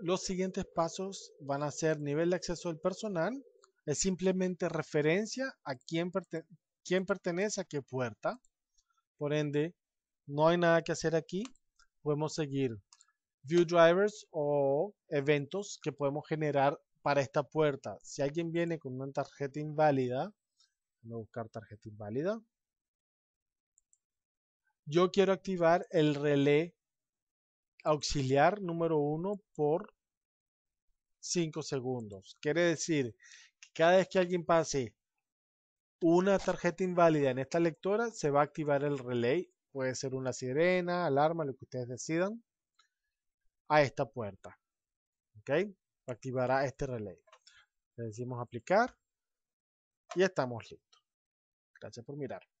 los siguientes pasos van a ser nivel de acceso del personal, es simplemente referencia a quién, pertenece a qué puerta. Por ende, no hay nada que hacer aquí. Podemos seguir view drivers o eventos que podemos generar para esta puerta. Si alguien viene con una tarjeta inválida, voy a buscar tarjeta inválida. Yo quiero activar el relé auxiliar número 1 por 5 segundos. Quiere decir que cada vez que alguien pase una tarjeta inválida en esta lectora, se va a activar el relay. Puede ser una sirena, alarma, lo que ustedes decidan, a esta puerta. ¿Ok? Activará este relay. Le decimos aplicar y estamos listos. Gracias por mirar.